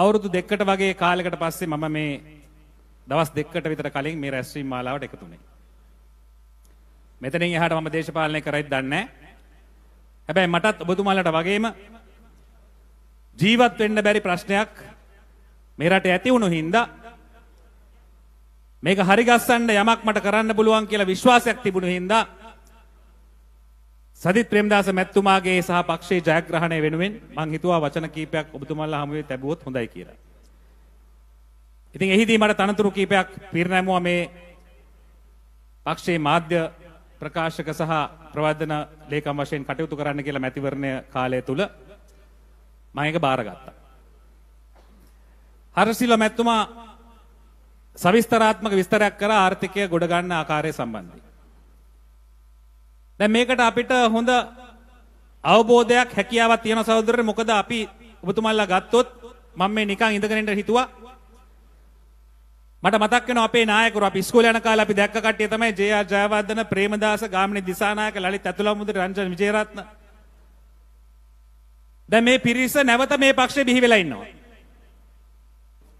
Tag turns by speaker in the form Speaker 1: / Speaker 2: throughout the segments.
Speaker 1: අවුරුදු දෙකට වගේ කාලෙකට පස්සේ මම මේ දවස් දෙකට විතර කලින් මේ රැස්වීම් මාලාවට එකතු වුණේ. මෙතනින් එහාට මම දේශපාලනය කරයිද දන්නේ නැහැ. හැබැයි මටත් ඔබතුමාලට වගේම ජීවත් වෙන්න බැරි ප්‍රශ්නයක් මේ රටේ ඇති වුණු හින්දා මේක හරිගස්සන්න යමක් මට කරන්න පුළුවන් කියලා විශ්වාසයක් තිබුණු හින්දා සදිත් ප්‍රේමදාස මැතිතුමාගේ සහ පක්ෂයේ ජයග්‍රහණය වෙනුවෙන් මං හිතුවා වචන කීපයක් ඔබතුමාලා හමු වෙ ලැබුවොත් හොඳයි කියලා. ඉතින් එහිදී මට තනතුරු කීපයක් පිරිනැමුවා මේ පක්ෂයේ මාධ්‍ය ප්‍රකාශක සහ ප්‍රවර්ධන ලේකම් වශයෙන් කටයුතු කරන්න කියලා මැතිවරණය කාලය තුල මම ඒක බාරගත්තා. හර්සිල මැතිතුමා සවිස්තරාත්මක විස්තරයක් කරා ආර්ථිකය ගොඩ ගන්න ආකාරය සම්බන්ධයෙන්. දැන් මේකට අපිට හොඳ අවබෝධයක් හැකියාවක් තියෙන සහෝදරනේ මොකද අපි ඔබතුමාලා ගත්තොත් මම මේ නිකන් ඉඳගෙන ඉඳ හිතුවා මට මතක් වෙනවා අපේ නායකරු අපි ඉස්කෝලේ යන කාලේ අපි දැක්ක කට්ටිය තමයි ජේ ආර් ජයවර්ධන ප්‍රේමදාස ගාමිණී දිසානායක ලලිත් ඇතුළමුදුර රංජන් විජේරත්න දැන් මේ පිරිස නැවත මේ පක්ෂේ බිහි වෙලා ඉන්නවා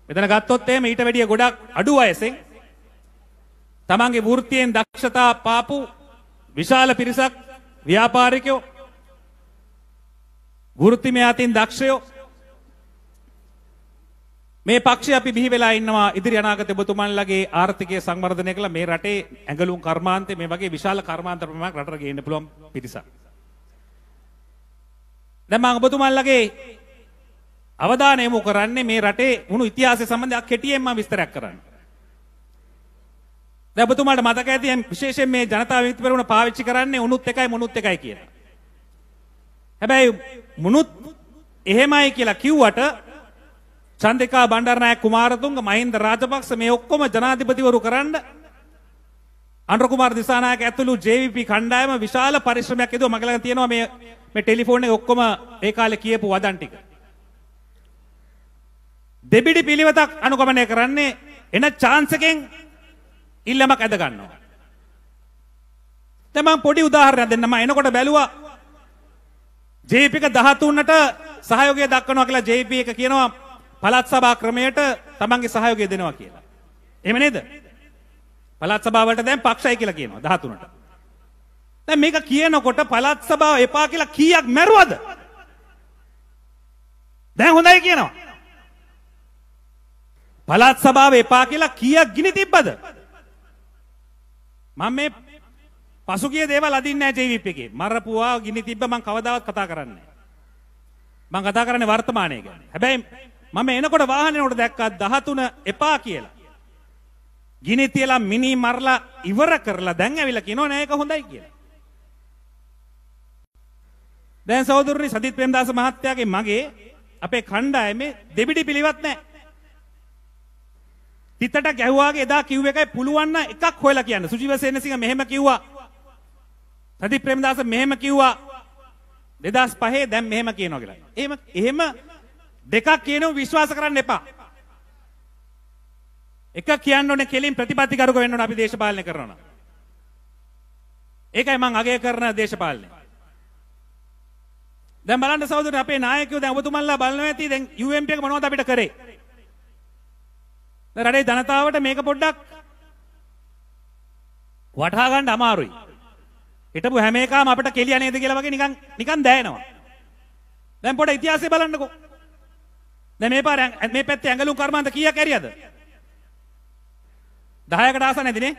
Speaker 1: මෙතන ගත්තොත් එහෙම ඊට වැඩිය ගොඩක් අඩු වයසෙන් තමන්ගේ වෘත්තියෙන් දක්ෂතා පාපු විශාල පිරිසක් ව්‍යාපාරිකයෝ වෘත්තිමය අතින් දක්ෂයෝ මේ පක්ෂ අපි බිහි වෙලා ඉන්නවා ඉදිරි අනාගත ඔබතුමන්ලගේ ආර්ථිකය සංවර්ධනය කළ මේ රටේ ඇඟලුම් කර්මාන්තේ මේ වගේ විශාල කර්මාන්ත ප්‍රමාණයක් රටට ගේන්න පුළුවන් පිරිසක්. දැන් මම ඔබතුමන්ලගේ අවධානය යොමු කරන්නේ මේ රටේ වුණු ඉතිහාසය සම්බන්ධව කෙටියෙන් මම විස්තරයක් කරන්න. ඔබතුමාට මතක ඇති විශේෂයෙන් මේ ජනතා විමුක්තිපෙරමුණ පාවිච්චි කරන්නේ උනුත් එකයි මොනුත් එකයි කියලා. හැබැයි මොනුත් එහෙමයි කියලා කිව්වට චන්දිකා බණ්ඩාරනායක කුමාරතුංග මහින්ද රාජපක්ෂ මේ ඔක්කොම ජනාධිපතිවරු කරන්න අනුර කුමාර දිසානායක ඇතුළු JVP කණ්ඩායම විශාල පරිශ්‍රමයක් යෙදුවා මගේ ළඟ තියෙනවා මේ මේ ටෙලිෆෝන් එකේ ඔක්කොම ඒ කාලේ කියපු වදන් ටික. දෙබිඩි පිළිවෙතක් අනුගමනය කරන්නේ එන chance එකෙන් ඉල්ලමක් ඇද ගන්නවා. දැන් මම පොඩි උදාහරණයක් දෙන්න මම එනකොට බැලුවා ජේපීක 13ට සහයෝගය දක්වනවා කියලා ජේපී එක කියනවා පළාත් සභා ක්‍රමයට තමන්ගේ සහයෝගය දෙනවා කියලා. එහෙම නේද? පළාත් සභාවට දැන් පක්ෂයි කියලා කියනවා 13ට. දැන් මේක කියනකොට පළාත් සභාව එපා කියලා කීයක් මැරුවද? දැන් හොඳයි කියනවා. පළාත් සභාව එපා කියලා කීයක් ගිනි තිබ්බද? මම මේ පසුගිය දේවල් අදින්නේ නැහැ ජීවිප් එකේ. මරපුවා ගිනි තිබ්බ මම කවදාවත් කතා කරන්නේ නැහැ. මම කතා කරන්නේ වර්තමානයේ ගැන. හැබැයි මම එනකොට වාහනේ උඩ දැක්කා 13 එපා කියලා. ගිනි තියලා මිනි මරලා ඉවර කරලා දැන් ඇවිල්ලා කියනවා නෑ ඒක හොඳයි කියලා. දැන් සහෝදරනි සජිත් ප්‍රේමදාස මහත්තයාගේ මගේ අපේ කණ්ඩායමේ දෙබිඩි පිළිවත් නැහැ. හිතට ගැහුවාගේ එදා කිව් එකයි පුළුවන් නම් එකක් හොයලා කියන්න. සුජීව සේනසිංහ මෙහෙම කිව්වා. ප්‍රදීප් ප්‍රේමදාස මෙහෙම කිව්වා. 2005 දැන් මෙහෙම කියනවා කියලා. එහෙම එහෙම දෙකක් කියනෝ විශ්වාස කරන්න එපා. එක කියන්න ඕනේ කෙලින් ප්‍රතිපත්තිකරුක වෙන්න ඕන අපි දේශපාලනය කරනවා. ඒකයි මම අගය කරන දේශපාලනය. දැන් බලන්න සහෝදරයෝ අපේ නායකයෝ දැන් ඔබතුමන්ලා බලනවා ඇති දැන් UMP එක මොනවද අපිට කරේ? රටේ ජනතාවට මේක පොඩ්ඩක් වටහාගන්න අමාරුයි. හිටපු හැම එකම අපිට කෙලිය නේද කියලා වගේ නිකන් නිකන් දැනෙනවා. දැන් පොඩ්ඩ ඉතිහාසය බලන්නකෝ. දැන් මේ පාර මේ පැත්තේ ඇඟලුම් කර්මාන්ත කීයක් ඇරියද? 10කට ආසන ඇදිනේ.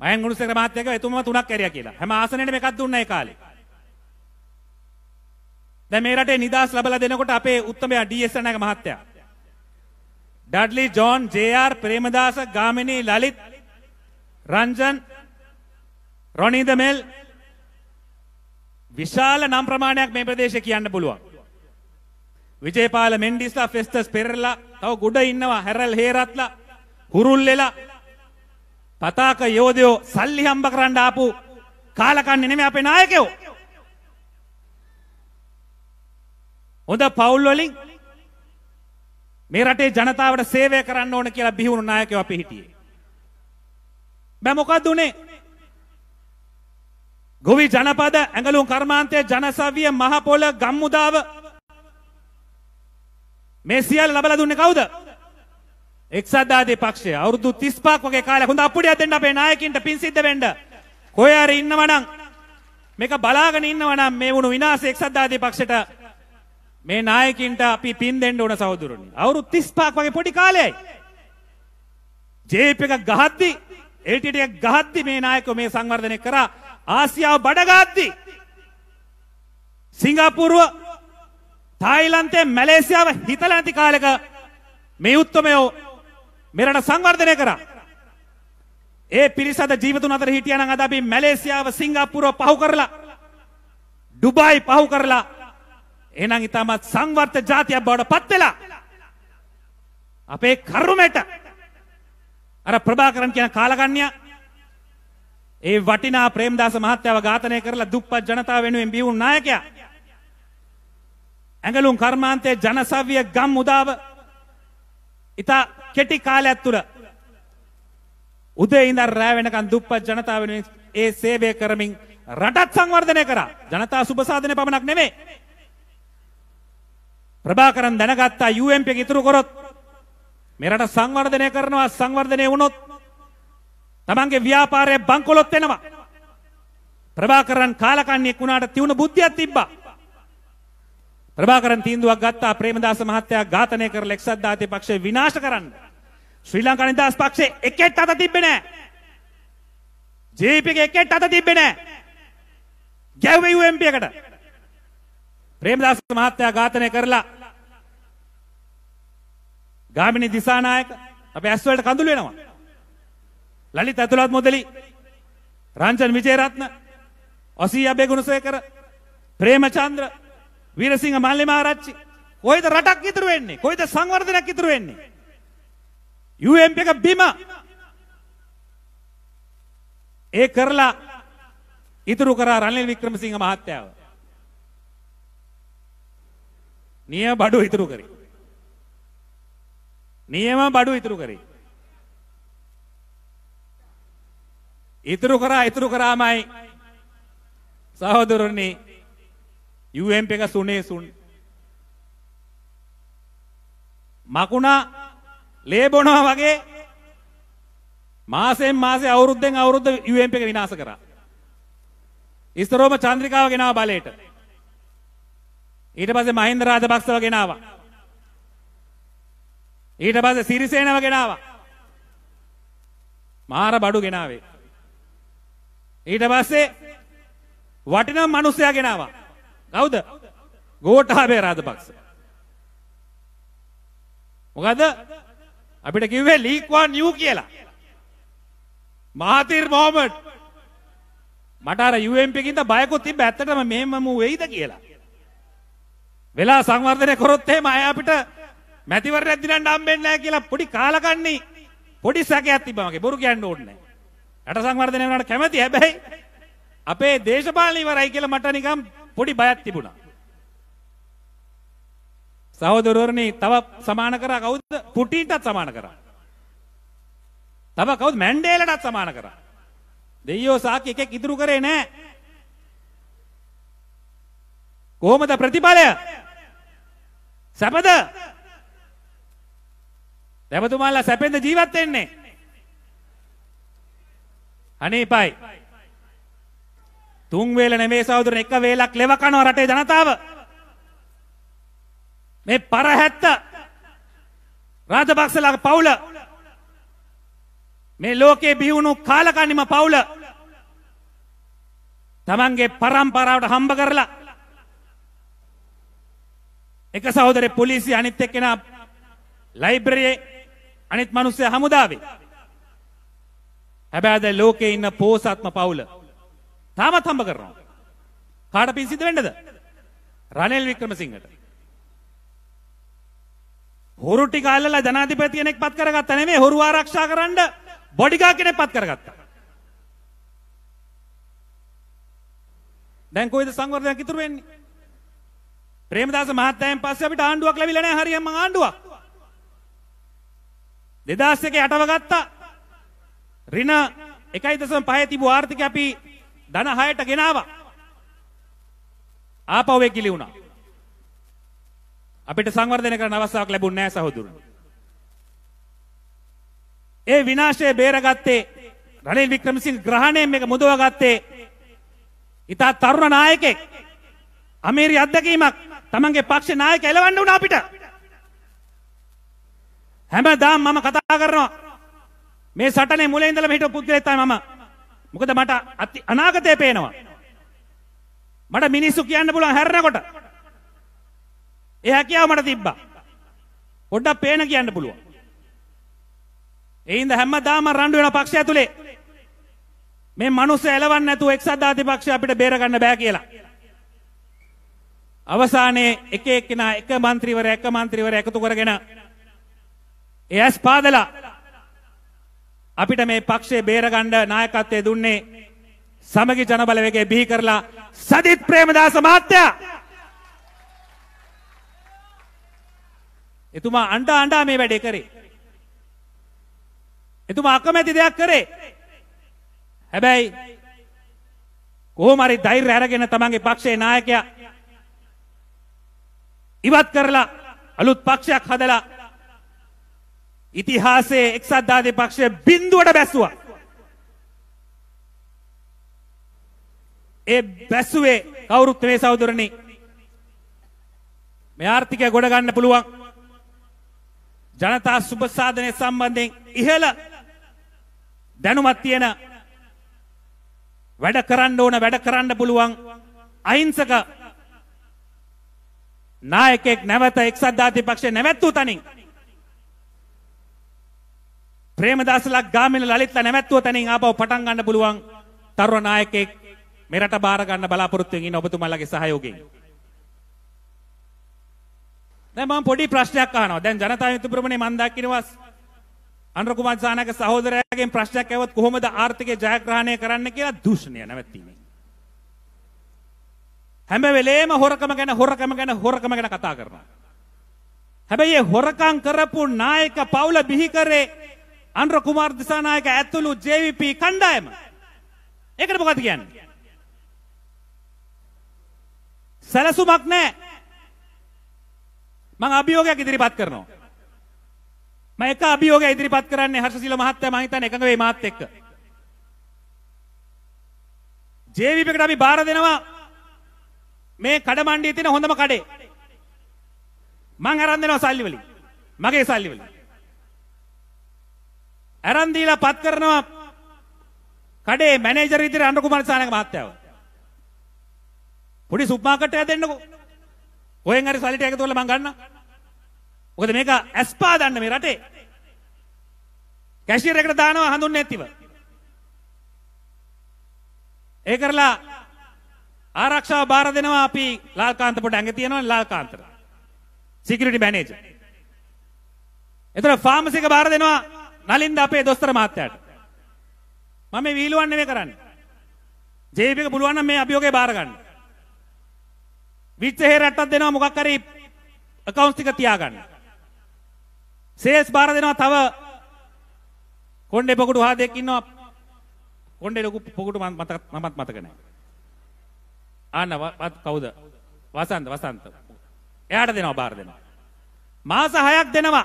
Speaker 1: මයන් ගුණසේකර මහත්තයාගේ එතුමම තුනක් ඇරියා කියලා. හැම ආසනෙටම එකක් දුන්නා ඒ කාලේ. දැන් මේ රටේ නිදාස් ලබලා දෙනකොට අපේ උත්තමයා ඩී.එස්.අනාගේ මහත්තයා ඩඩ්ලි ජෝන් ජේ.ආර්. ප්‍රේමදාස ගාමිණී ලලිත් රංජන් රොනිද මෙල් විශාල නම් ප්‍රමාණයක් මේ ප්‍රදේශේ කියන්න පුළුවන්. විජේපාල මෙන්ඩිස්ලා ෆෙස්ටස් පෙරලා තව ගොඩ ඉන්නවා හැරල් හේරත්ලා හුරුල්ලෙලා පතාක යෝධයෝ සල්ලි හම්බ කරන්න ආපු කාලකන්නේ නෙමෙයි අපේ නායකයෝ. හොඳ පවුල් වලින් මේ රටේ ජනතාවට සේවය කරන්න ඕන කියලා බිහිවුණු නායකයෝ අපි හිටියේ. බෑ මොකද උනේ? ගොවි ජනපද ඇඟලුම් කර්මාන්තය ජනසවිය මහපොළ ගම්මුදාව මේ සියල්ල ලබලා දුන්නේ කවුද? එක්සත් ආදී පක්ෂය අවුරුදු 35ක් වගේ කාලයක් හොඳ අප්පුඩියක් දෙන්න අපේ නායකින්ට පින් සිද්ධ වෙන්න. කොහේ හරි ඉන්නවනම් මේක බලාගෙන ඉන්නවනම් මේ වුණු විනාශය එක්සත් ආදී පක්ෂයට මේ නායකින්ට අපි පින් දෙන්න ඕන සහෝදරනි. අවුරුදු 35ක් වගේ පොඩි කාලයයි. ජේප් එක ගහද්දි, එල්ටීටි එක ගහද්දි මේ නායකයෝ මේ සංවර්ධනය කරා ආසියාව බඩගාද්දි. සිංගප්පූරුව, තායිලන්තේ, මැලේසියාව හිතලා නැති කාලෙක මේ උත්මයෝ මෙරට සංවර්ධනය කරා. ඒ පිරිස අද ජීවතුන් අතර හිටියා නම් අද අපි මැලේසියාව, සිංගප්පූරුව පහු කරලා, ඩුබායි පහු කරලා එහෙනම් ඊටමත් සංවර්ත જાතියක් බවට පත් වෙලා අපේ කර්මයට අර ප්‍රභාකරන් කියන කාලකන්‍යා ඒ වටිනා ප්‍රේමදාස මහත්තයාව ඝාතනය කරලා දුප්පත් ජනතාව වෙනුවෙන් බිහි නායකයා ඇඟලුම් කර්මාන්තයේ ජනසව්‍ය ගම් උදාව ඉතා කෙටි කාලයක් තුළ උදේ ඉඳන් රෑ වෙනකන් දුප්පත් ජනතාව වෙනුවෙන් ඒ සේවය කරමින් රටත් සංවර්ධනය කරා ජනතා සුබසාධනය පමණක් නෙමෙයි ප්‍රභාකරන් දැනගත්තා UMP එක ඉතුරු කරොත් මෙරට සංවර්ධනය කරනවා සංවර්ධනය වුණොත් තමන්ගේ ව්‍යාපාරය බංකොලොත් වෙනවා ප්‍රභාකරන් කාලකන්ණියෙක් වුණාට තියුණු බුද්ධියක් තිබ්බා ප්‍රභාකරන් තීන්දුවක් ගත්තා ප්‍රේමදාස මහත්තයා ඝාතනය කරලා එක්සත් ජාතික පක්ෂය විනාශ කරන්න ශ්‍රී ලංකා නිදහස් පක්ෂේ එකෙක් අත තිබ්බේ නැහැ ජේපීගේ එකෙක් අත තිබ්බේ නැහැ ගැව්වේ UMP එකට ප්‍රේමදාස මහත්තයා ඝාතනය කරලා ගාමිණී දිසානායක අපේ ඇස් වලට කඳුළු වෙනවා. ලලිත් ඇතුළත් මොදලි රංජන් විජේරත්න ඔසී අබේ ගුණසේකර ප්‍රේමචන්ද්‍ර වීරසිංහ මල්ලිමාරච්චි කොයිද රටක් ඉතුරු වෙන්නේ? කොයිද සංවර්ධනයක් ඉතුරු වෙන්නේ? UMP එක බිම ඒ කරලා ඉතුරු කරා රනිල් වික්‍රමසිංහ මහත්තයාව. නිය බඩු ඉතුරු කරේ. නියම බඩු ඉතුරු කරේ. ඉතුරු කරා ඉතුරු කරාමයි සහෝදරනි UM එක සුනේ සුන් මකුණා ලේ බොනවා වගේ මාසයෙන් මාසේ අවුරුද්දෙන් අවුරුද්ද UM එක විනාශ කරා. ඉස්සරෝම චන්ද්‍රිකාව ගෙනාව බලයට. ඊට පස්සේ මහින්ද රාජපක්ෂව ගෙනාවා. ඊට පස්සේ සිරිසේනව ගෙනාවා. මාර බඩු ගෙනාවේ. ඊට පස්සේ වටිනම් මිනිස්සයා ගෙනාවා. කවුද? ගෝඨාභය රාජපක්ෂ. මොකද අපිට කිව්වේ ලීක් වන් යූ කියලා. මහතිර් මොහමඩ් මට අර UMP කින්ද බයකුත් තිබ්බ ඇත්තටම මෙහෙම මු වෙයිද කියලා. වෙලා සංවර්ධනය කරොත් එහෙම අය අපිට මැතිවරණයක් දිනන්න හම්බෙන්නේ නැහැ කියලා පොඩි කාලකන්ණී පොඩි සැකයක් තිබ්බා මගේ බොරු කියන්න ඕනේ නැහැ. රට සංවර්ධනය වෙනවට කැමති හැබැයි අපේ දේශපාලන ඉවරයි කියලා මට නිකම් පොඩි බයක් තිබුණා. සහෝදරවරුනි තව සමාන කරා කවුද? පුටින්ටත් සමාන කරා. තව කවුද? මැන්ඩේලටත් සමාන කරා. දෙයියෝ සාකි එකෙක් ඉතුරු කරේ නැහැ. කොහොමද ප්‍රතිඵලය? සැපද? දැමතුමාල්ලා සැපෙන්ද ජීවත් වෙන්නේ? අනේ පයි. තුන් වේල නෙමේ සහෝදරන එක වේලක් ලෙව කනවා රටේ ජනතාව. මේ පරහැත්ත රාජපක්ෂලා පවුල මේ ලෝකේ බිහිවුණු කාලකන්නිම පවුල තමන්ගේ පරම්පරාවට හම්බ කරලා එක සහෝදරේ පොලිසිය අනිත් එක්කෙනා ලයිබ්‍රරියේ අනිත් මිනිස්සු හමුදාවේ. හැබැයි දැන් ලෝකේ ඉන්න පෝසත්ම පවුල තාමත් හම්බ කරනවා. කාට පින් සිද්ධ වෙන්නද? රනිල් වික්‍රමසිංහට. හොරු ටික අල්ලලා ජනාධිපති කෙනෙක් පත් කරගත්ත නෙමෙයි හොරු ආරක්ෂා කරන්න බොඩිගා කෙනෙක් පත් කරගත්තා. දැන් කොයිද සංවර්ධනයක් ඉතුරු වෙන්නේ? ප්‍රේමදාස මහත්තයෙන් පස්සේ අපිට ආණ්ඩුවක් ලැබිලා නැහැ හරියම ආණ්ඩුවක්. දෙදස් එක යටව ගත්තා රින එකයි දසම පහය තිබූ ආර්ථිකය අපි ධන හයට ගෙනාවා ආපහු ඒ කිලි වුණා අපිට සංවර්ධනය කරන්න අවස්ථාවක් ලැබුණ නෑ සහෝදුරනි ඒ විනාශය බේරගත්තේ රනිල් වික්‍රමසිංහ ග්‍රහණයෙන් මේක මුදවගත්තේ ඉතා තරුණ නායකෙක් අමේරි අත්දැකීමක් තමන්ගේ පක්ෂ නායක එලවන්න වුණා අපිට හැමදාම මම කතා කරනවා මේ සටනේ මුලින් ඉඳලම හිටපු පුද්ගලයෙක් තමයි මම. මොකද මට අනාගතය පේනවා. මට මිනිස්සු කියන්න පුළුවන් හැරෙනකොට. ඒ හැකියාව මට තිබ්බා. පොඩ්ඩක් පේන කියන්න පුළුවන්. ඒ හින්දා හැමදාම රණ්ඩු වෙන පක්ෂය ඇතුලේ මේ මිනිස්සු එලවන්න නැතුව එක්සත් ජාතිපක්ෂය අපිට බේර ගන්න බෑ කියලා. අවසානයේ එක එක්කෙනා එක മന്ത്രിවරයා එක മന്ത്രിවරයා එකතු කරගෙන ඒ ඇස් පාදලා අපිට මේ පක්ෂයේ බේරගණ්ඩ නායකත්වය දුන්නේ සමගි ජනබලවගේ බිහි කරලා සදිත් ප්‍රේමදාස මහත්තයා එතුමා අන්ඩ අන්ඩා මේ වැඩේ කරේ එතුමා අකමැති දෙයක් කරේ හැබැයි කොහොමරි ධෛර්ය අරගෙන තමන්ගේ පක්ෂයේ නායකයා ඉවත් කරලා අලුත් පක්ෂයක් හදලා ඉතිහාසයේ එක්සත් ජාතිපක්ෂය බිඳුවට බැසුවා. ඒ බැසුවේ කවුරුත් මේ සහෝදරනි මේ ආර්ථිකය ගොඩ ගන්න පුළුවන්. ජනතා සුබ සාධනය සම්බන්ධයෙන් ඉහළ දැනුමක් තියෙන වැඩ කරන්න ඕන වැඩ කරන්න පුළුවන් අහිංසක නායකෙක් නැවත එක්සත් ජාතිපක්ෂය නැවැත්වූ තනින් ප්‍රේමදාසලක් ගාමින ලලිත්ලා නැවැත්තුව තැනින් ආපහු පටන් ගන්න පුළුවන් තරුණ නායකයෙක් මෙරට බාර ගන්න බලාපොරොත්තුෙන් ඉන්න ඔබතුමාලගේ සහයෝගයෙන්. දැන් මම පොඩි ප්‍රශ්නයක් අහනවා. දැන් ජනතා මිතුරුමනේ මම දක්ිනවා අනුර කුමාර සානක සහෝදරයාගෙන් ප්‍රශ්නයක් ඇහුවොත් කොහොමද ආර්ථිකය ජයග්‍රහණය කරන්න කියලා දූෂණය නැවැත්වීමෙන්. හැම වෙලේම හොරකම ගැන හොරකම ගැන හොරකම ගැන කතා කරනවා. හැබැයි හොරකම් කරපු නායක පවුල බිහි කරේ අන්ර කුමාර් දිසානායක ඇතුළු ජවිP කණ්ඩායම ඒකට මොකද කියන්නේ සැලසුමක් නැහැ මම අභියෝගයක් ඉදිරිපත් කරනවා මම එක අභියෝගයක් ඉදිරිපත් කරන්නේ හර්ෂසිල මහත්තයා මම හිතන්නේ එකඟ වෙයි මාත් එක්ක ජවිප එකට අපි බාර දෙනවා මේ කඩ මණ්ඩියේ තියෙන හොඳම කඩේ මං අරන් දෙනවා සල්ලි වලින් මගේ සල්ලි වලින් අරන් දීලා පත් කරනවා කඩේ මැනේජර් ඉදිරියේ අනුර කුමාරසානගේ මහත්තයාව. පොඩි සුපර් මාකට් එකක් දෙන්නකෝ. ඔයෙන් හරි සල්ලි ටික එකතු කරලා මං ගන්නම්. මොකද මේක ඇස්පා දන්න මේ රටේ. කැෂියර් එකට දානවා හඳුන්නේ නැතිව. ඒ කරලා ආරක්ෂාව බාර දෙනවා අපි ලාල්කාන්ත පොඩ ඇඟ තියෙනවා ලාල්කාන්තර. Security manager. එතන ෆාමසි එක බාර දෙනවා නලින්ද අපේ දොස්තර මහත්තයාට. මම මේ වීලුවන් නෙමෙයි කරන්නේ. ජේබ් එක පුළුවන් නම් මේ අභියෝගේ බාර ගන්න. විච්ච හේරට්ටක් දෙනවා මොකක් හරි accounts ටික තියාගන්න. සේස් බාර දෙනවා තව කොණ්ඩේ පොකුටු හාදෙක් ඉන්නවා. කොණ්ඩේ ලොකු පොකුටු මමත් මතක නැහැ. ආන්න කවුද? වසන්ත වසන්ත. එයාට දෙනවා බාර දෙනවා. මාස 6ක් දෙනවා.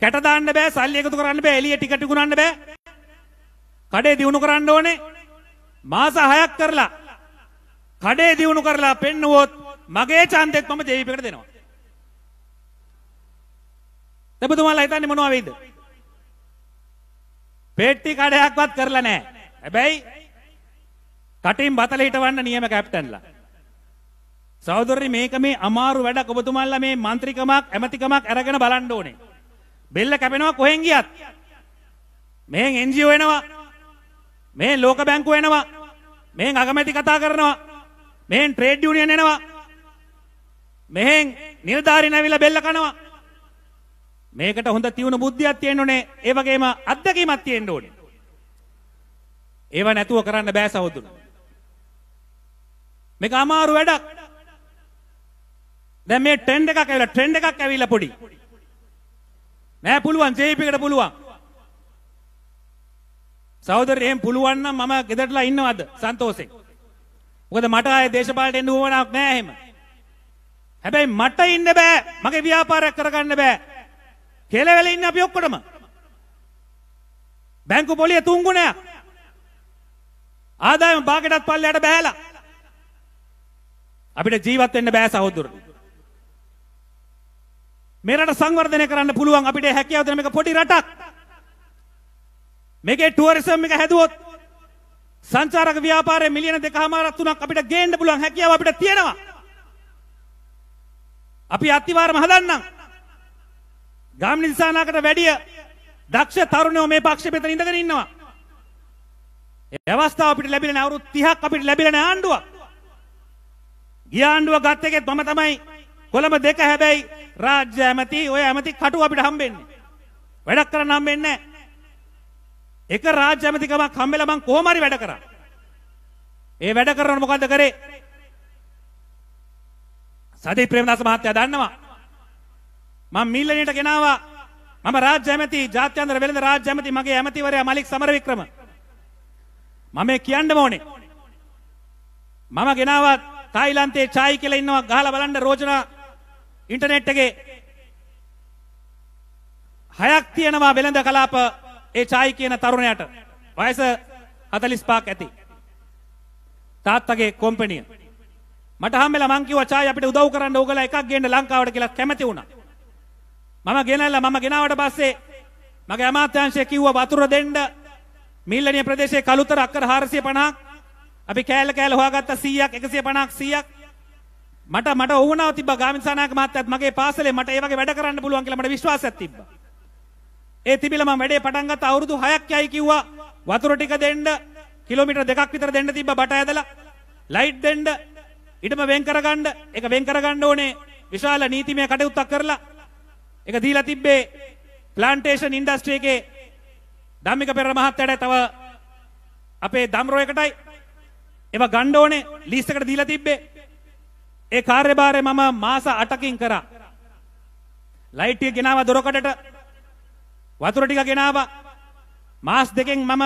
Speaker 1: කැට දාන්න බෑ සල්ලි එකතු කරන්න බෑ එළිය ටිකට් ඉක්ුණන්න බෑ කඩේ දිනු කරන්න ඕනේ මාස 6ක් කරලා කඩේ දිනු කරලා පෙන්නුවොත් මගේ ඡන්දෙත් මම ජීවිතේකට දෙනවා දෙබතුමාලා හිතන්නේ මොනවා වෙයිද පෙට්ටි කඩයක්වත් කරලා නැහැ හැබැයි කටින් බතල හිටවන්න නියම කැප්ටන්ලා සහෝදරනි මේක මේ අමාරු වැඩක් ඔබතුමාලා මේ മന്ത്രിකමක් ඇමතිකමක් අරගෙන බලන්න ඕනේ බෙල්ල කැපෙනවා කොහෙන් ගියත්. මෙහෙන් NGO එනවා. මෙහෙන් ලෝක බැංකුව එනවා. මෙහෙන් අගමැති කතා කරනවා. මෙහෙන් ට්‍රේඩ් යුනියන් එනවා. මෙහෙන් නිලධාරීන් ඇවිල්ලා බෙල්ල කනවා. මේකට හොඳ තියුණු බුද්ධියක් තියෙන්න ඕනේ. ඒ වගේම අත්දැකීමක් තියෙන්න ඕනේ. ඒව නැතුව කරන්න බෑ සහෝදරනි. මේක අමාරු වැඩක්. දැන් මේ ට්‍රෙන්ඩ් එකක් ඇවිල්ලා ට්‍රෙන්ඩ් එකක් ඇවිල්ලා පොඩි නෑ පුළුවන් සේපිකට පුළුවන්. සහෝදරයෙන් පුළුවන් නම් මම ගෙදරටලා ඉන්නවද සන්තෝෂෙන්. මොකද මට ආයේ දේශපාලට එන්න උවමනාවක් නෑ එහෙම. හැබැයි මට ඉන්න බෑ. මගේ ව්‍යාපාරයක් කරගන්න බෑ. කෙලවෙල ඉන්නේ අපි ඔක්කොටම. බැංකු පොලිය තුන්ගුණයක්. ආදායම බාගෙටත් පල්ලයට බෑලා. අපිට ජීවත් වෙන්න බෑ සහෝදරනි. මේ රට සංවර්ධනය කරන්න පුළුවන් අපිට හැකියාව දෙන මේක පොඩි රටක්. මේකේ ටුවරිසම් එක හැදුවොත් සංචාරක ව්‍යාපාරයේ මිලියන 2.5ක් 3ක් අපිට ගේන්න පුළුවන් හැකියාව අපිට තියෙනවා. අපි අතිවාරම හදන්නම්. ගාමිණී දිසානාකට වැඩිය දක්ෂ තරුණයෝ මේ පක්ෂෙ පිටර ඉඳගෙන ඉන්නවා. ඒ අවස්ථාව අපිට ලැබිලා නැහැ අවුරුදු 30ක් අපිට ලැබිලා නැහැ ආණ්ඩුවක්. ගිය ආණ්ඩුව ගත් එකෙත් මම තමයි කොළඹ දෙක හැබැයි රාජ්‍ය ඇමති ඔය ඇමති කටු අපිට හම්බෙන්නේ. වැඩක් කරන්න හම්බෙන්නේ නැහැ. එක රාජ්‍ය ඇමතිකමක් හම්බෙලා මං කොහොම හරි වැඩ කරා. ඒ වැඩ කරනකොට මොකද්ද කරේ? සදී ප්‍රේමදාස මහත්තයා දන්නවා. මම මිල්ලණයට ගෙනාවා මම රාජ්‍ය ඇමති ජාත්‍යන්තර වෙළඳ රාජ්‍ය ඇමති මගේ ඇමතිවරයා මලික් සමරවික්‍රම. මම මේ කියන්න ඕනේ. මම ගෙනාවා තායිලන්තයේ චායි කියලා ඉන්නවා ගහලා බලන්න රෝජනා ඉන්ටනෙට් එකේ හයක් තියෙනවා වෙළඳ කලාප ඒ චායි කියන තරුණයට වයස 45ක් ඇති තාත්තගේ කම්පැනි මට හම්බෙලා මං කිව්වා චායි අපිට උදව් කරන්න ඕගලා එකක් ගේන්න ලංකාවට කියලා කැමති වුණා මම ගෙනල්ලා මම ගෙනාවට පස්සේ මගේ අමාත්‍යංශය කිව්වා වතුර දෙන්න මිල්ලනිය ප්‍රදේශයේ කලුතර අක්කර 450ක් අපි කෑල්ල කෑල්ල හොයාගත්ත 100ක් 150ක් 100ක් මට මට ඕනාව තිබ්බා ගාමිණීසනායක මහත්තයාත් මගේ පාසලේ මට ඒ වගේ වැඩ කරන්න පුළුවන් කියලා මට විශ්වාසයක් තිබ්බා. ඒ තිබිලා මම වැඩේ පටන් ගත්ත අවුරුදු 6ක් යයි කිව්වා වතුර ටික දෙන්න කිලෝමීටර් දෙකක් විතර දෙන්න තිබ්බා බට ඇදලා ලයිට් දෙන්න ඊටම වෙන් කරගන්න ඒක වෙන් කරගන්න ඕනේ විශාල නීතිමය කටයුත්තක් කරලා ඒක දීලා තිබ්බේ ප්ලාන්ටේෂන් ඉන්ඩස්ට්‍රි එකේ ධම්මික පෙරේර මහත්තයාට තව අපේ දම්රෝ එකටයි ඒවා ගන්න ඕනේ ලීස් එකට දීලා තිබ්බේ ඒ කාර්යභාරය මම මාස 8කින් කරා. ලයිට් එක ගෙනාවා දොරකඩට. වතුර ටික ගෙනාවා. මාස් දෙකෙන් මම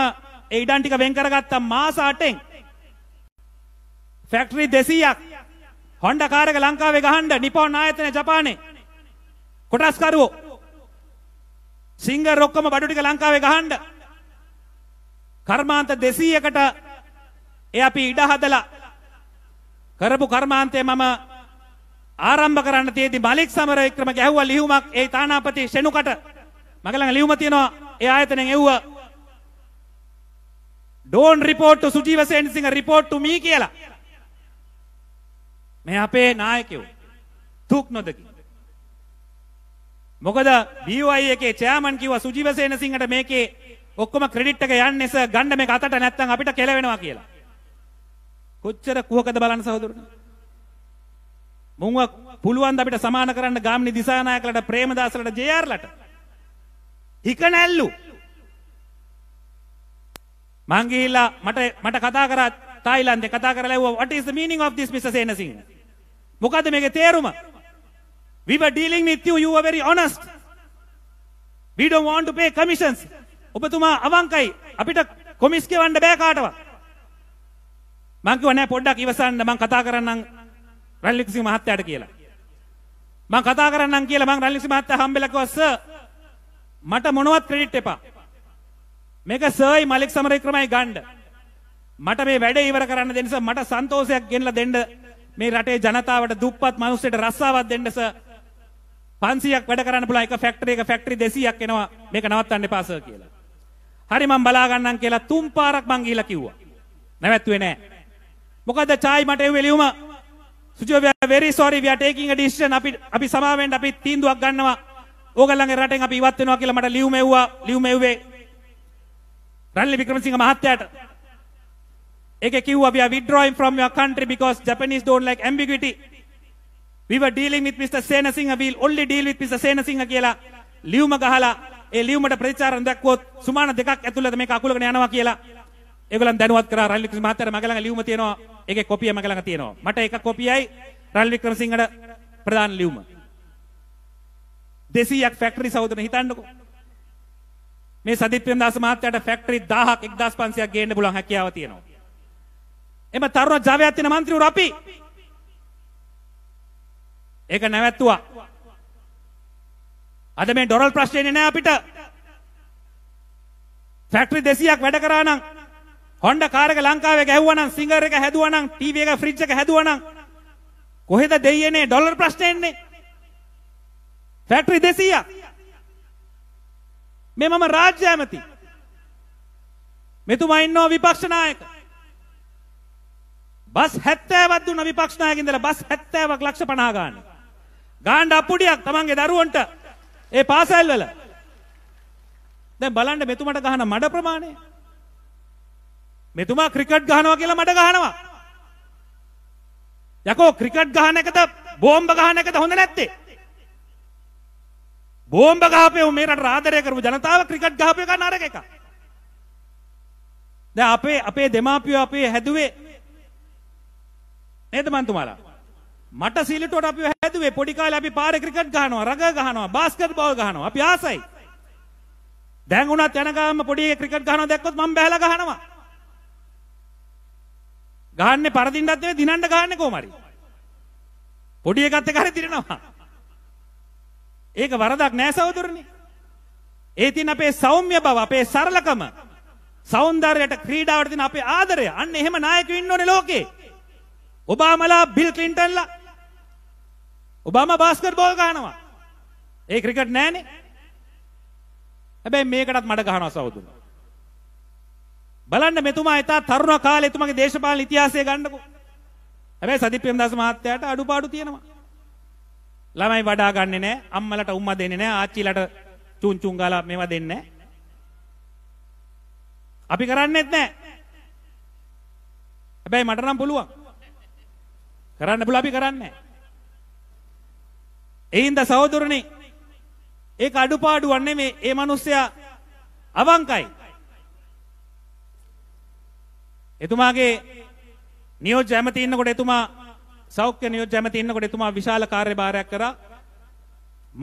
Speaker 1: ඒ ඉඩම් ටික වෙන් කරගත්තා මාස 8ෙන්. ෆැක්ටරි 200ක් හොන්ඩා කාර් එක ලංකාවේ ගහන්න නිපොන් ආයතනය ජපානයේ. කොටස්කරුවෝ. සිංගර් ඔක්කොම බඩු ටික ලංකාවේ ගහන්න. කර්මාන්ත 200කට ඒ අපි ඉඩ හදලා කරපු කර්මාන්තය මම ආරම්භ කරන්න තියේදී මලික් සමරවික්‍රම ගැහුවා ලියුමක් ඒ තානාපති ෂෙනුකට මග ළඟ ලියුම තියෙනවා ඒ ආයතනයෙන් එව්වා don't report to Sujeewa Senasinghe report to me කියලා මේ අපේ නායකයෝ දුක් නොදකි මොකද BYI එකේ චෙයාමන් කිව්වා සුජීව සේනසිංහට මේකේ ඔක්කොම ක්‍රෙඩිට් එක යන්නේ සර් ගන්න මේක අතට නැත්නම් අපිට කෙලවෙනවා කියලා කොච්චර කුහකද බලන්න සහෝදරනි. මුංව පුළුවන් අපිට සමාන කරන්න ගාමිණි දිසානායකලට ප්‍රේමදාසලට ජේ.ආර්.ලට. හිකනැල්ලු. මං ගිහිල්ලා මට මට කතා කරා තායිලන්තේ කතා කරලා ඇහුවා what is the meaning of this Mr. Senasinghe? මොකද්ද මේකේ තේරුම? We were dealing with you you were very honest. We don't want to pay commissions. ඔබතුමා අවංකයි. අපිට කොමිස් ගෙවන්න බෑ කාටවත්. මං කිව්වා නෑ පොඩ්ඩක් ඉවසන්න මං කතා කරන්නම් රන්ලික්සි මහත්තයාට කියලා. මං කතා කරන්නම් කියලා මං රන්ලික්සි මහත්තයා හම්බෙලා කිව්වා සර් මට මොනවත් ක්‍රෙඩිට් එපා. මේක සර්යි මලික් සමරවික්‍රමයි ගන්න. මට මේ වැඩේ ඉවර කරන්න දෙන්න සර් මට සන්තෝෂයක් ගෙනලා දෙන්න මේ රටේ ජනතාවට දුප්පත් මිනිස්සුන්ට රස්සාවක් දෙන්න සර්. 500ක් වැඩ කරන්න පුළුවන් එක ෆැක්ටරි එක ෆැක්ටරි 200ක් එනවා මේක නවත්තන්න එපා සර් කියලා. හරි මම බලා ගන්නම් කියලා තුන් පාරක් මං ගිහිලා කිව්වා. නැවැත්තුවේ නෑ. මොකද චායි මට එව්වේ ලියුම සුජෝ we are very sorry we are taking a decision අපි අපි සමාවෙන්න අපි තීන්දුවක් ගන්නවා ඕගල්ලන්ගේ රටෙන් අපි ඉවත් වෙනවා කියලා මට ලියුම එව්වා ලියුම එව්වේ රනිල් වික්‍රමසිංහ මහත්තයාට ඒකේ කිව්වා we are withdrawing from your country because Japanese don't like ambiguity we were dealing with Mr. Senasinghe we will only deal with Mr. Senasinghe කියලා ලියුම ගහලා ඒ ලියුමට ප්‍රතිචාර දක්වුවොත් සුමාන දෙකක් ඇතුළත මේක අකුලගෙන යනවා කියලා ඒගොල්ලන් දැනුවත් කරා රනිල් වික්‍රමසිංහ මහත්තයාට මගේ ළඟ ලියුම තියෙනවා. ඒකේ කොපිය මගේ ළඟ තියෙනවා. මට එක කොපියයි රනිල් වික්‍රමසිංහට ප්‍රදාන ලියුම. 200ක් ෆැක්ටරි සහෝදරන හිතන්නකෝ. මේ සදීප් ප්‍රේමදාස මහත්තයාට ෆැක්ටරි 1000ක් 1500ක් ගේන්න පුළුවන් හැකියාව තියෙනවා. එම තරුණ ජවයක් තියෙන മന്ത്രിවරු අපි ඒක නැවැත්තුවා. අද මේ ඩොරල් ප්‍රශ්නේ නෑ අපිට. ෆැක්ටරි 200ක් වැඩ කරා නම් හොන්ඩ කාරක ලංකාවේ ගැහුවනම් සිංගර් එක හැදුවනම් ටීවී එක ෆ්‍රිජ් එක හැදුවනම් කොහෙද දෙයියනේ ඩොලර් ප්‍රශ්නේ එන්නේ ෆැක්ටරි 200ක් මේ මම රාජ්‍ය ඇමති මෙතුමා ඉන්නවා විපක්ෂ නායක බස් 70ක් දුන්න විපක්ෂ නායක ඉඳලා බස් 70ක් ලක්ෂ 50 ගන්න ගාන්න අපුඩියක් තමන්ගේ දරුවන්ට ඒ පාසල් වල දැන් බලන්න මෙතුමට ගහන මඩ ප්‍රමාණය මෙතුමා ක්‍රිකට් ගහනවා කියලා මට ගහනවා. යකෝ ක්‍රිකට් ගහන එකද බෝම්බ ගහන එකද හොඳ නැත්තේ? බෝම්බ ගහපේ මේ රට ආදරය කරපු ජනතාව ක්‍රිකට් ගහපේ ගන්න අරක එක. දැන් අපේ අපේ දෙමාපියෝ අපේ හැදුවේ නේද මන්තුමාලා? මට සීලටුවට අපිව හැදුවේ පොඩි කාලේ අපි පාරේ ක්‍රිකට් ගහනවා, රඟ ගහනවා, බාස්කට් බෝල් ගහනවා. අපි ආසයි. දැන් උනත් යනගාම පොඩි එකෙක් ක්‍රිකට් ගහනවා දැක්කොත් මම බැලලා ගහනවා. ගහන්නේ පරදින්නත් නෙවෙයි දිනන්න ගහන්නේ කොහමරි. පොඩි එකත් එක්ක හරි දිනනවා. ඒක වරදක් නෑ සහෝදරනේ. ඒ තියෙන අපේ සෞම්‍ය බව, අපේ සරලකම, సౌందර්යයට ක්‍රීඩාවට තියෙන අපේ ආදරය. අන්න එහෙම නායකයෝ ඉන්න ඕනේ ලෝකේ. ඔබාමලා, බිල් ක්ලින්ටන්ලා. ඔබාමා බාස්කට් බෝල් ගහනවා. ඒ ක්‍රිකට් නෑනේ. හැබැයි මේකටත් මඩ ගහනවා සහෝදරනේ. බලන්න මෙතුමා ඉතා තරුණ කාලේ එතුමගේ දේශපාලන ඉතිහාසය ගන්නකො. හැබැයි සදීප ප්‍රේමදාස මහත්තයාට අඩුපාඩු තියෙනවා. ළමයි වඩා ගන්නෙ නෑ, අම්මලට උම්මා දෙන්නේ නෑ, ආච්චිලට චුන් චුන් ගාලා මේවා දෙන්නේ නෑ. අපි කරන්නෙත් නෑ. හැබැයි මට නම් පුළුවන්. කරන්න පුළුවන් අපි කරන්නේ නෑ. ඒ හින්දා සහෝදරනේ ඒක අඩුපාඩුවක් නෙමෙයි. ඒ මිනිස්සයා අවංකයි. එතුමාගේ නියෝජ්‍ය ඇමති ඉන්නකොට එතුමා සෞඛ්‍ය නියෝජ්‍ය ඇමති ඉන්නකොට එතුමා විශාල කාර්යභාරයක් කරා.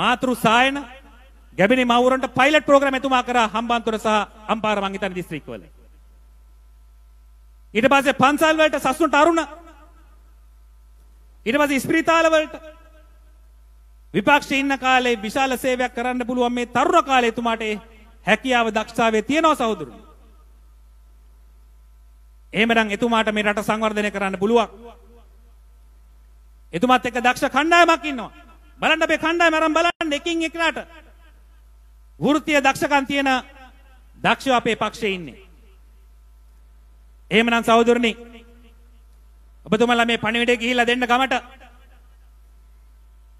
Speaker 1: මාතෘ සායන ගැබිනි මවුරන්ට පයිලට් ප්‍රෝග්‍රෑම් එතුමා කරා හම්බන්තොට සහ අම්පාර මං හිතන්නේ දිස්ත්‍රික්කවල. ඊට පස්සේ පන්සල් වලට සසුන්ට අරුණ ඊට පස්සේ ඉස්පිරිතාල වලට විපක්ෂයේ ඉන්න කාලේ විශාල සේවයක් කරන්න පුළුවන් මේ තරුණ කාලේ එතුමාට හැකියාව දක්ෂතාවය තියෙනවා සහෝදරුනි. එහෙමනම් එතුමාට මේ රට සංවර්ධනය කරන්න පුළුවන්. එතුමාත් එක්ක දක්ෂ කණ්ඩායමක් ඉන්නවා. බලන්න අපේ කණ්ඩායම අරන් බලන්න එකින් එකලාට. වෘත්තීය දක්ෂකම් තියෙන දක්ෂ අපේ පක්ෂයේ ඉන්නේ. එහෙමනම් සහෝදරනි ඔබතුමලා මේ පණිවිඩය ගිහිලා දෙන්න ගමට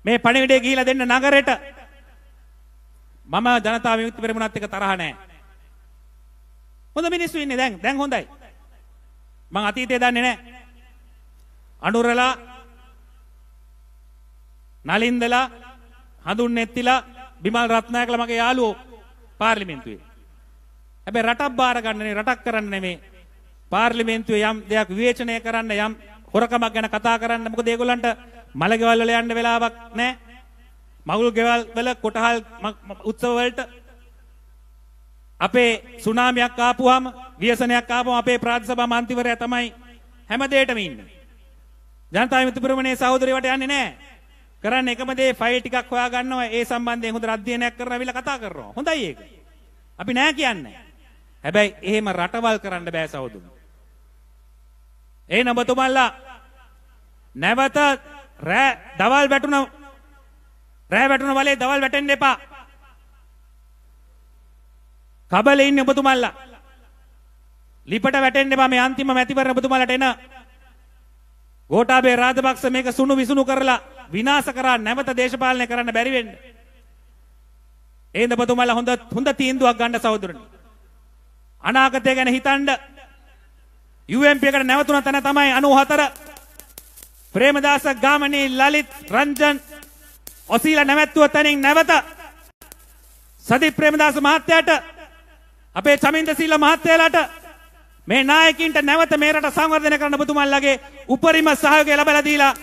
Speaker 1: මේ පණිවිඩය ගිහිලා දෙන්න නගරෙට මම ජනතා විමුක්ති පෙරමුණත් එක්ක තරහ නැහැ. හොඳ මිනිස්සු ඉන්නේ දැන් දැන් හොඳයි. මං අතීතය දන්නේ නෑ. අනුරලා නලින්දලා හඳුන් එත්තිලා බිමල් රත්නායකල මගේ යාළුවෝ පාර්ලිමේන්තුවේ. හැබැයි රටක් බාර ගන්නනේ රටක් කරන්න නෙමේ. පාර්ලිමේන්තුවේ යම් දෙයක් විවේචනය කරන්න යම් හොරකමක් ගැන කතා කරන්න මොකද ඒගොල්ලන්ට මලගෙවල් වල යන්න වෙලාවක් නැහැ. මගුල් ගෙවල් වල කොටහල් උත්සව වලට අපේ සුනාමියක් ආපුවාම ව්‍යසනයක් ආපම අපේ ප්‍රාදේශ සභා මන්ත්‍රීවරයා තමයි හැම දෙයකම ඉන්නේ. ජනතා විමුක්තිපුරමනේ සහෝදරය වට යන්නේ නැහැ. කරන්නේ එකම දේ ෆයිල් ටිකක් හොයා ගන්නවා. ඒ සම්බන්ධයෙන් හොඳ අධ්‍යයනයක් කරනවා විල කතා කරනවා. හොඳයි ඒක. අපි නෑ කියන්නේ. හැබැයි එහෙම රටවල් කරන්න බෑ සහෝදරනි. ඒ නඹතුමන්ලා නැවත රෑ දවල් වැටුණ රෑ වැටුණ වලේ දවල් වැටෙන්න එපා. කබලේ ඉන්නේ ඔබතුමන්ලා. ලිපට වැටෙන්න එපා මේ අන්තිම මැතිවරණ ඔබතුමාලට එන ගෝඨාභය රාජපක්ෂ මේක සුණු විසුණු කරලා විනාශ කරා නැවත දේශපාලනය කරන්න බැරි වෙන්න. එහෙනම් ඔබතුමාලා හොඳ හොඳ තීන්දුවක් ගන්න සහෝදරනි. අනාගතය ගැන හිතනද UMP එකට නැවතුණ තැන තමයි 94 ප්‍රේමදාස ගාමණී ලලිත් රංජන් ඔසීලා නැවැත්තුව තැනින් නැවත සදි ප්‍රේමදාස මහත්තයාට අපේ චමින්ද සීල මහත්තයාලාට මේ නායකින්ට නැවත මේ රට සංවර්ධනය කරන්න ඔබතුමාලගේ උපරිම සහයෝගය ලබා දීලා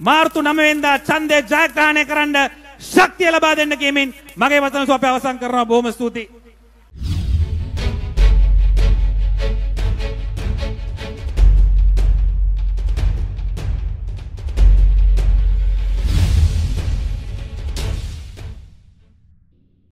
Speaker 1: මාර්තු 9 වෙනිදා ඡන්දය ජයග්‍රහණය කරන්න ශක්තිය ලබා දෙන්න කියමින් මගේ වචන සුවප අවසන් කරනවා බොහොම ස්තුතියි